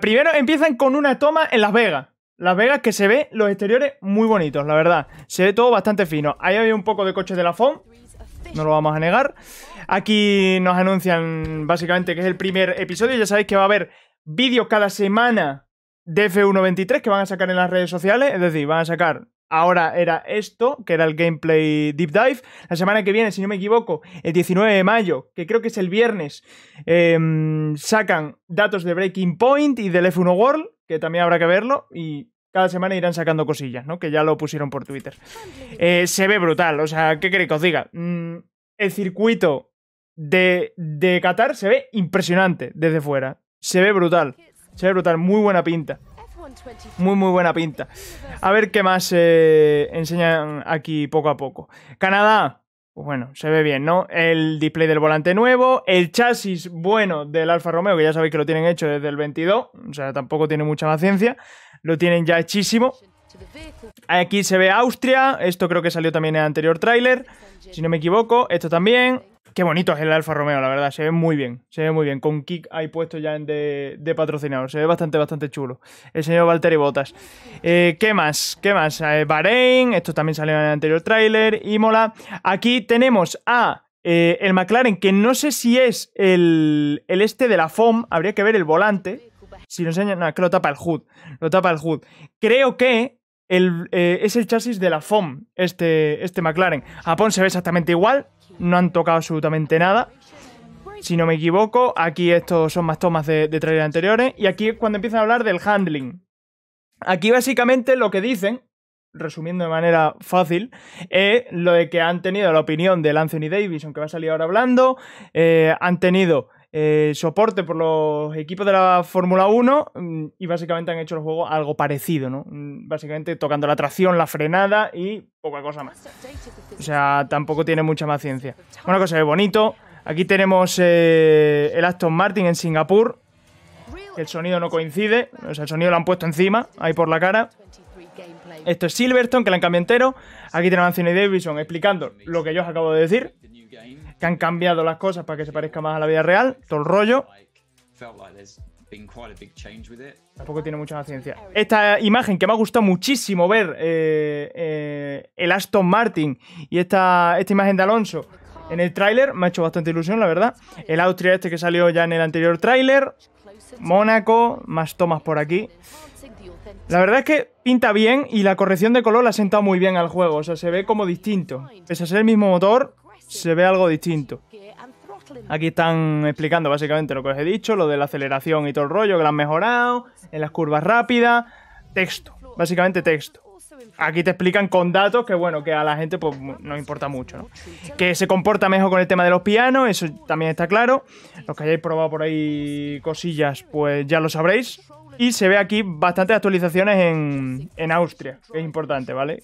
primero empiezan con una toma en Las Vegas. Las Vegas que se ve los exteriores muy bonitos, la verdad. Se ve todo bastante fino. Ahí había un poco de coches de la FOM. No lo vamos a negar. Aquí nos anuncian básicamente que es el primer episodio. Ya sabéis que va a haber vídeos cada semana de F123 que van a sacar en las redes sociales. Es decir, van a sacar Ahora era esto, que era el gameplay deep dive. La semana que viene, si no me equivoco, el 19 de mayo, que creo que es el viernes, em, sacan datos de Breaking Point y del F1 World, que también habrá que verlo. Y cada semana irán sacando cosillas, ¿no? Que ya lo pusieron por Twitter. Eh, se ve brutal, o sea, ¿qué queréis que os diga? Mm, el circuito de, de Qatar se ve impresionante desde fuera. Se ve brutal. Se ve brutal, muy buena pinta. Muy, muy buena pinta. A ver qué más eh, enseñan aquí poco a poco. Canadá. Pues bueno, se ve bien, ¿no? El display del volante nuevo, el chasis bueno del Alfa Romeo, que ya sabéis que lo tienen hecho desde el 22, o sea, tampoco tiene mucha paciencia lo tienen ya hechísimo. Aquí se ve Austria, esto creo que salió también en el anterior tráiler, si no me equivoco, esto también, Qué bonito es el Alfa Romeo, la verdad. Se ve muy bien. Se ve muy bien. Con Kik hay puesto ya de, de patrocinador. Se ve bastante, bastante chulo. El señor Valtteri Botas. Eh, ¿Qué más? ¿Qué más? Eh, Bahrein. Esto también salió en el anterior tráiler. Y mola. Aquí tenemos a eh, el McLaren, que no sé si es el, este de la FOM. Habría que ver el volante. Si lo enseñan, no, que lo tapa el HUD. Lo tapa el HUD. Creo que es el chasis de la FOM, este, este McLaren. Japón se ve exactamente igual, no han tocado absolutamente nada. Si no me equivoco, aquí estos son más tomas de, de trailer anteriores. Y aquí es cuando empiezan a hablar del handling. Aquí básicamente lo que dicen, resumiendo de manera fácil, es lo de que han tenido la opinión de Anthony Davis, aunque va a salir ahora hablando. Eh, han tenido eh, soporte por los equipos de la Fórmula 1 mm, y básicamente han hecho el juego algo parecido, ¿no? Mm, básicamente tocando la tracción, la frenada y poca cosa más. O sea, tampoco tiene mucha más ciencia. Una cosa es bonito. Aquí tenemos eh, el Aston Martin en Singapur. El sonido no coincide, o sea, el sonido lo han puesto encima, ahí por la cara. Esto es Silverstone, que la han cambiado entero. Aquí tenemos a Anthony Davidson explicando lo que yo os acabo de decir, que han cambiado las cosas para que se parezca más a la vida real, todo el rollo. Tampoco tiene mucha ciencia. Esta imagen que me ha gustado muchísimo ver eh, eh, el Aston Martin y esta, esta imagen de Alonso en el tráiler me ha hecho bastante ilusión, la verdad. El Austria este que salió ya en el anterior tráiler. Mónaco, más tomas por aquí. La verdad es que pinta bien y la corrección de color la ha sentado muy bien al juego. O sea, se ve como distinto. Pese a ser el mismo motor, se ve algo distinto. Aquí están explicando básicamente lo que os he dicho, lo de la aceleración y todo el rollo que lo han mejorado, en las curvas rápidas, texto, básicamente texto. Aquí te explican con datos que bueno, que a la gente pues no importa mucho, Que se comporta mejor con el tema de los pianos, eso también está claro. Los que hayáis probado por ahí cosillas, pues ya lo sabréis. Y se ve aquí bastantes actualizaciones en, Austria, que es importante, ¿vale?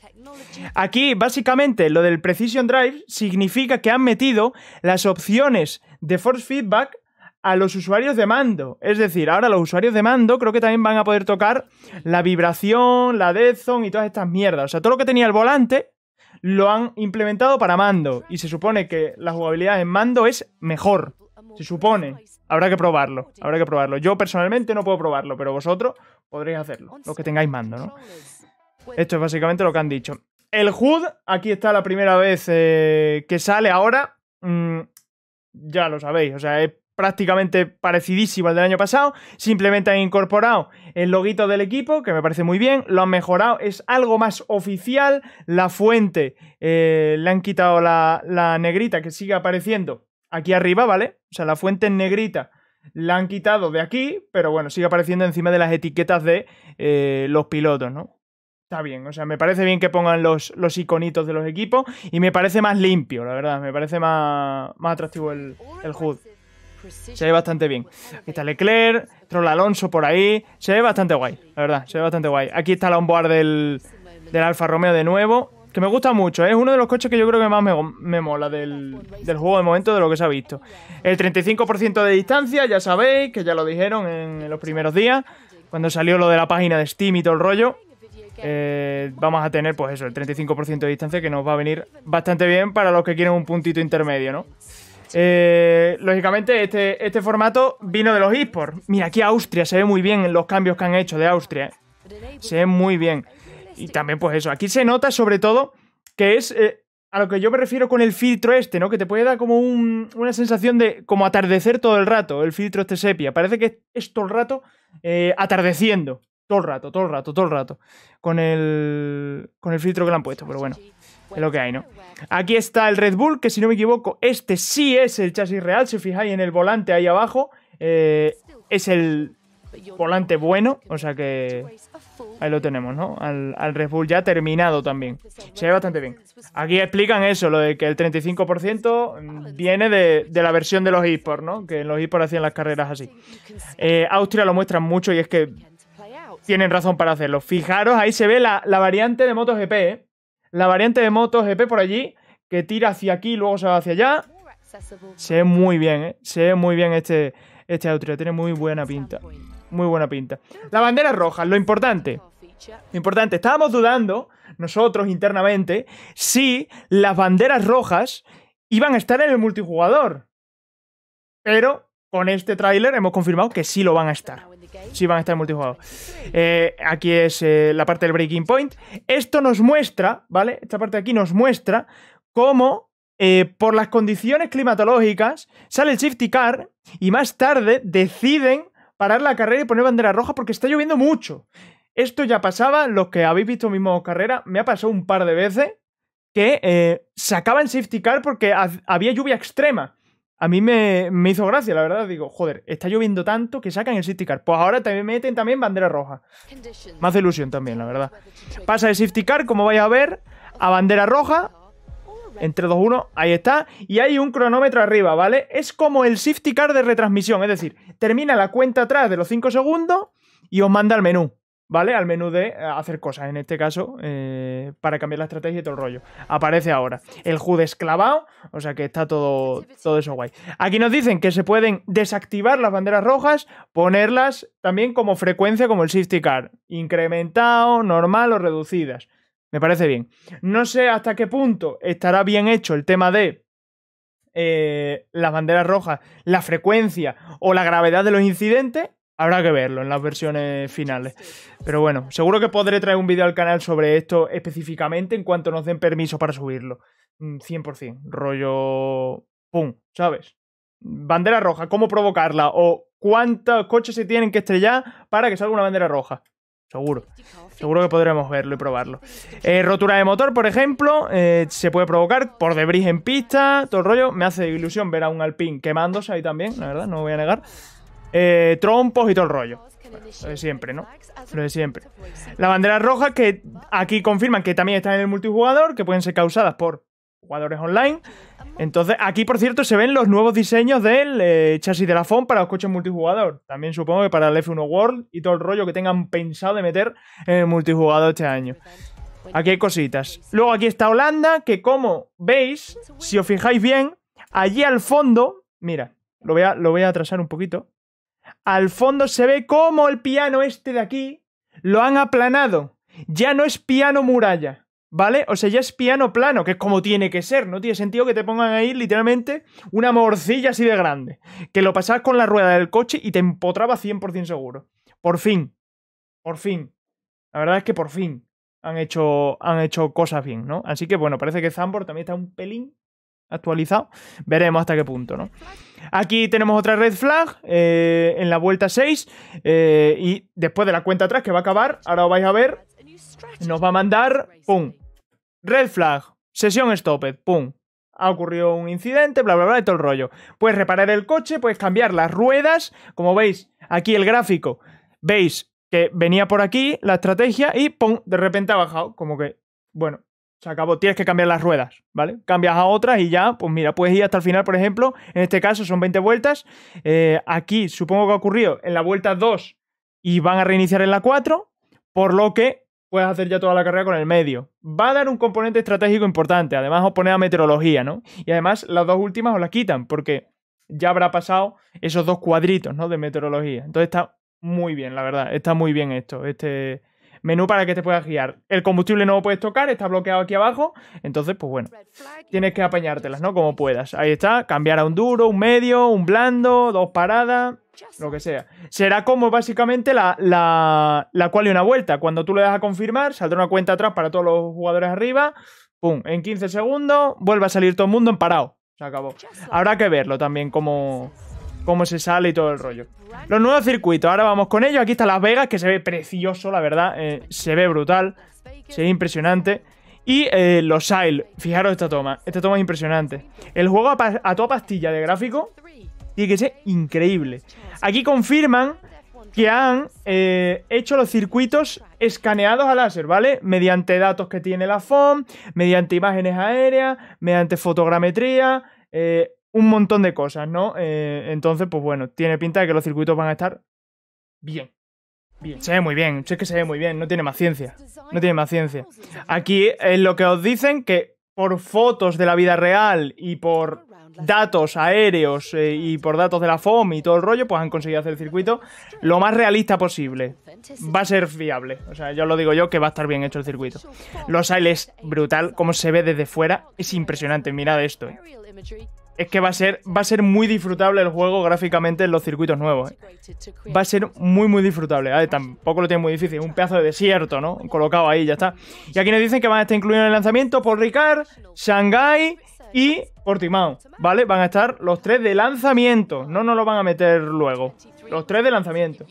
Aquí, básicamente, lo del Precision Drive significa que han metido las opciones de Force Feedback a los usuarios de mando. Es decir, ahora los usuarios de mando creo que también van a poder tocar la vibración, la deadzone y todas estas mierdas. O sea, todo lo que tenía el volante lo han implementado para mando. Y se supone que la jugabilidad en mando es mejor. Se supone. Habrá que probarlo. Habrá que probarlo. Yo personalmente no puedo probarlo, pero vosotros podréis hacerlo. lo que tengáis mando, ¿no? Esto es básicamente lo que han dicho. El HUD, aquí está la primera vez eh, que sale ahora. Mm, ya lo sabéis, o sea, es prácticamente parecidísimo al del año pasado. Simplemente han incorporado el loguito del equipo, que me parece muy bien. Lo han mejorado, es algo más oficial. La fuente eh, le han quitado la negrita que sigue apareciendo aquí arriba, ¿vale? O sea, la fuente en negrita la han quitado de aquí, pero bueno, sigue apareciendo encima de las etiquetas de eh, los pilotos, ¿no? Está bien, o sea, me parece bien que pongan los, los iconitos de los equipos y me parece más limpio, la verdad, me parece más, más atractivo el, el HUD. Se ve bastante bien. Aquí está Leclerc, Troll Alonso por ahí. Se ve bastante guay, la verdad, se ve bastante guay. Aquí está la onboard del, del Alfa Romeo de nuevo me gusta mucho. Es uno de los coches que yo creo que más me, mola del, juego de momento de lo que se ha visto. El 35% de distancia, ya sabéis, que ya lo dijeron en, los primeros días, cuando salió lo de la página de Steam y todo el rollo. Eh, vamos a tener pues eso, el 35% de distancia que nos va a venir bastante bien para los que quieren un puntito intermedio, ¿no? Eh, lógicamente, este, este formato vino de los eSports. Mira, aquí Austria se ve muy bien los cambios que han hecho de Austria. ¿eh? Se ve muy bien. Y también, pues eso, aquí se nota sobre todo que es eh, a lo que yo me refiero con el filtro este, ¿no? Que te puede dar como una sensación de como atardecer todo el rato, el filtro este sepia. Parece que es, todo el rato eh, atardeciendo. Todo el rato, todo el rato, todo el rato. Con el, con el filtro que le han puesto, pero bueno. Es lo que hay, ¿no? Aquí está el Red Bull, que si no me equivoco, este sí es el chasis real. Si fijáis en el volante ahí abajo, eh, es el volante bueno, o sea que ahí lo tenemos, ¿no? Al, Red Bull ya terminado también. Se ve bastante bien. Pues, aquí explican eso, lo de que el 35% ah, viene de, la versión de los eSports, ¿no? Que los eSports hacían las carreras así. Eh, Austria lo muestran mucho y es que tienen razón para hacerlo. Fijaros, ahí se ve la, variante de MotoGP, ¿eh? La variante de MotoGP por allí, que tira hacia aquí luego se va hacia allá. Se ve muy bien, ¿eh? Se ve muy bien este, este Austria, tiene muy buena pinta muy buena pinta. La bandera roja, lo importante. Importante, estábamos dudando nosotros internamente si las banderas rojas iban a estar en el multijugador. Pero con este tráiler hemos confirmado que sí lo van a estar. Sí van a estar en multijugador. Eh, aquí es eh, la parte del breaking point. Esto nos muestra, ¿vale? Esta parte de aquí nos muestra cómo eh, por las condiciones climatológicas sale el shifty car y más tarde deciden parar la carrera y poner bandera roja porque está lloviendo mucho. Esto ya pasaba, los que habéis visto mismo carrera, me ha pasado un par de veces que eh, sacaban safety car porque había lluvia extrema. A mí me, hizo gracia, la verdad. Digo, joder, está lloviendo tanto que sacan el safety car. Pues ahora también meten también bandera roja. Más ilusión también, la verdad. Pasa de safety car, como vais a ver, a bandera roja entre 2, 1, ahí está. Y hay un cronómetro arriba, ¿vale? Es como el safety car de retransmisión, es decir, termina la cuenta atrás de los 5 segundos y os manda al menú. ¿Vale? Al menú de eh, hacer cosas, en este caso, eh, para cambiar la estrategia y todo el rollo. Aparece ahora. El HUD esclavado o sea que está todo, todo eso guay. Aquí nos dicen que se pueden desactivar las banderas rojas, ponerlas también como frecuencia, como el safety car, incrementado, normal o reducidas. Me parece bien. No sé hasta qué punto estará bien hecho el tema de eh, las banderas rojas, la frecuencia o la gravedad de los incidentes. Habrá que verlo en las versiones finales. Pero bueno, seguro que podré traer un vídeo al canal sobre esto específicamente en cuanto nos den permiso para subirlo. 100%. Mm, Rollo... ¡Pum! ¿Sabes? Bandera roja, ¿cómo provocarla? O cuántos coches se tienen que estrellar para que salga una bandera roja. Seguro. Seguro que podremos verlo y probarlo. Eh, rotura de motor, por ejemplo, eh, se puede provocar por debris en pista, todo el rollo. Me hace ilusión ver a un alpín quemándose ahí también, la verdad, no voy a negar. Eh, trompos y todo el rollo. lo de siempre, ¿no? Lo de siempre. La bandera roja que aquí confirman que también están en el multijugador, que pueden ser causadas por jugadores online. Entonces, aquí por cierto se ven los nuevos diseños del eh, chasis de la FON para los coches multijugador. También supongo que para el F1 World y todo el rollo que tengan pensado de meter en el multijugador este año. Aquí hay cositas. Luego aquí está Holanda, que como veis, si os fijáis bien, allí al fondo, mira, lo voy lo voy a atrasar un poquito. Al fondo se ve como el piano este de aquí lo han aplanado. Ya no es piano muralla. ¿Vale? O sea, ya es piano plano, que es como tiene que ser. No tiene sentido que te pongan ahí literalmente una morcilla así de grande. Que lo pasas con la rueda del coche y te empotraba 100% seguro. Por fin. Por fin. La verdad es que por fin han hecho, han hecho cosas bien, ¿no? Así que bueno, parece que Zambor también está un pelín actualizado. Veremos hasta qué punto, ¿no? Aquí tenemos otra red flag eh, en la vuelta 6. Eh, y después de la cuenta atrás que va a acabar, ahora vais a ver nos va a mandar, pum, red flag, sesión stopped, pum. Ha ocurrido un incidente, bla, bla, bla, y todo el rollo. Puedes reparar el coche, puedes cambiar las ruedas. Como veis, aquí el gráfico, veis que venía por aquí la estrategia y pum, de repente ha bajado. Como que, bueno, se acabó, tienes que cambiar las ruedas, ¿vale? Cambias a otras y ya, pues mira, puedes ir hasta el final, por ejemplo. En este caso son 20 vueltas. Eh, aquí supongo que ha ocurrido en la vuelta 2 y van a reiniciar en la 4, por lo que puedes hacer ya toda la carrera con el medio. Va a dar un componente estratégico importante, además os pone a meteorología, ¿no? Y además las dos últimas os las quitan, porque ya habrá pasado esos dos cuadritos, ¿no? De meteorología. Entonces está muy bien, la verdad, está muy bien esto, este, menú para que te puedas guiar. El combustible no lo puedes tocar, está bloqueado aquí abajo, entonces pues bueno, tienes que apañártelas, ¿no? Como puedas. Ahí está, cambiar a un duro, un medio, un blando, dos paradas, lo que sea. Será como básicamente la, la, cual y una vuelta. Cuando tú le das a confirmar, saldrá una cuenta atrás para todos los jugadores arriba, pum, en 15 segundos vuelve a salir todo el mundo en parado. Se acabó. Habrá que verlo también como cómo se sale y todo el rollo. Los nuevos circuitos, ahora vamos con ellos. Aquí está Las Vegas, que se ve precioso, la verdad. Eh, se ve brutal, se ve impresionante. Y eh, los Isle, fijaros esta toma, esta toma es impresionante. El juego a, toda pastilla de gráfico tiene que ser increíble. Aquí confirman que han eh, hecho los circuitos escaneados a láser, ¿vale? Mediante datos que tiene la FOM, mediante imágenes aéreas, mediante fotogrametría, eh, un montón de cosas, ¿no? Eh, entonces, pues bueno, tiene pinta de que los circuitos van a estar bien. Bien. Se ve muy bien, es que se ve muy bien, no tiene más ciencia. No tiene más ciencia. Aquí es lo que os dicen que por fotos de la vida real y por datos aéreos eh, y por datos de la FOM y todo el rollo, pues han conseguido hacer el circuito lo más realista posible. Va a ser fiable. O sea, yo lo digo yo que va a estar bien hecho el circuito. Los ailes, brutal, como se ve desde fuera, es impresionante. Mirad esto. Eh es que va a ser, va a ser muy disfrutable el juego gráficamente en los circuitos nuevos. ¿eh? Va a ser muy, muy disfrutable. Tampoco lo tiene muy difícil. Un pedazo de desierto, ¿no? Colocado ahí, ya está. Y aquí nos dicen que van a estar incluidos en el lanzamiento por Ricard, Shanghai y Portimao. ¿Vale? Van a estar los tres de lanzamiento. No nos lo van a meter luego. Los tres de lanzamiento.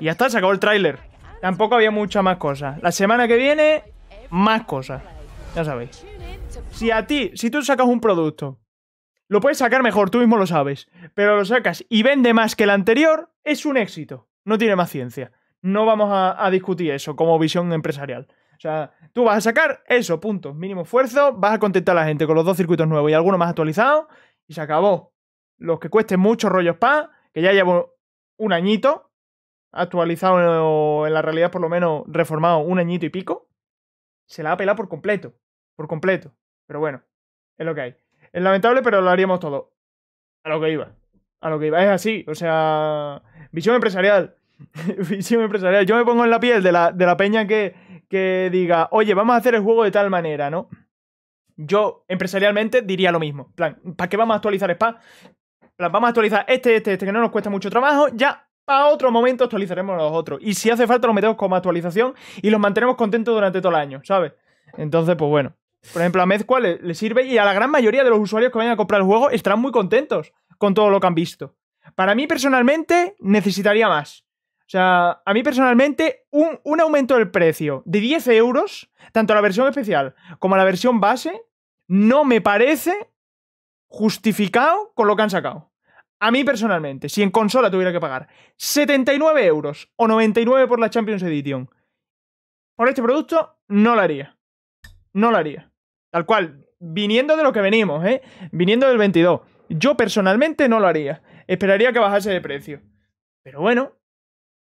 Y ya está, se acabó el tráiler. Tampoco había muchas más cosas. La semana que viene, más cosas. Ya sabéis. Si a ti, si tú sacas un producto lo puedes sacar mejor, tú mismo lo sabes. Pero lo sacas y vende más que el anterior, es un éxito. No tiene más ciencia. No vamos a, discutir eso como visión empresarial. O sea, tú vas a sacar eso, punto. Mínimo esfuerzo, vas a contentar a la gente con los dos circuitos nuevos y alguno más actualizado. Y se acabó. Los que cuesten mucho rollos pa, que ya llevo un añito, actualizado o en la realidad por lo menos reformado un añito y pico, se la ha pelado por completo, por completo. Pero bueno, es lo que hay. Es lamentable, pero lo haríamos todo. A lo que iba. A lo que iba. Es así. O sea, visión empresarial. visión empresarial. Yo me pongo en la piel de la, de la peña que, diga, oye, vamos a hacer el juego de tal manera, ¿no? Yo, empresarialmente, diría lo mismo. plan, ¿para qué vamos a actualizar Spa? plan, vamos a actualizar este, este, este, que no nos cuesta mucho trabajo. Ya para otro momento actualizaremos los otros. Y si hace falta, los metemos como actualización y los mantenemos contentos durante todo el año, ¿sabes? Entonces, pues bueno. Por ejemplo, a Mezcua le, sirve y a la gran mayoría de los usuarios que vayan a comprar el juego estarán muy contentos con todo lo que han visto. Para mí personalmente necesitaría más. O sea, a mí personalmente un, un aumento del precio de 10 euros, tanto a la versión especial como a la versión base, no me parece justificado con lo que han sacado. A mí personalmente, si en consola tuviera que pagar 79 euros o 99 por la Champions Edition por este producto, no lo haría. No lo haría. Tal cual, viniendo de lo que venimos, ¿eh? Viniendo del 22. Yo personalmente no lo haría. Esperaría que bajase de precio. Pero bueno,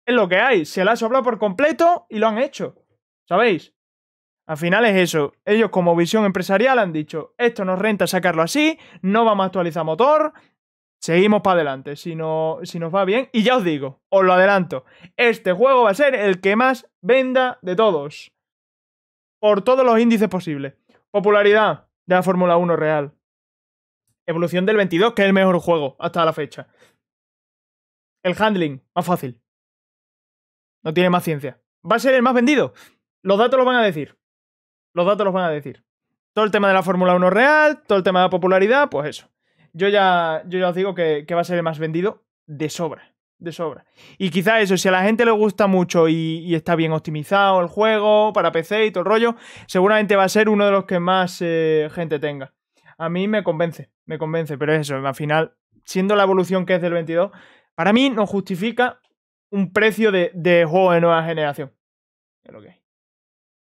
es lo que hay. Se la ha soplado por completo y lo han hecho. ¿Sabéis? Al final es eso. Ellos como visión empresarial han dicho, esto nos renta sacarlo así, no vamos a actualizar motor, seguimos para adelante, si, no, si nos va bien. Y ya os digo, os lo adelanto, este juego va a ser el que más venda de todos. Por todos los índices posibles. Popularidad de la Fórmula 1 real. Evolución del 22, que es el mejor juego hasta la fecha. El handling, más fácil. No tiene más ciencia. Va a ser el más vendido. Los datos lo van a decir. Los datos los van a decir. Todo el tema de la Fórmula 1 real, todo el tema de la popularidad, pues eso. Yo ya, yo ya os digo que va a ser el más vendido de sobra de sobra. Y quizá eso, si a la gente le gusta mucho y, está bien optimizado el juego para PC y todo el rollo, seguramente va a ser uno de los que más eh, gente tenga. A mí me convence, me convence, pero eso, al final, siendo la evolución que es del 22, para mí no justifica un precio de, de juego de nueva generación. Es lo que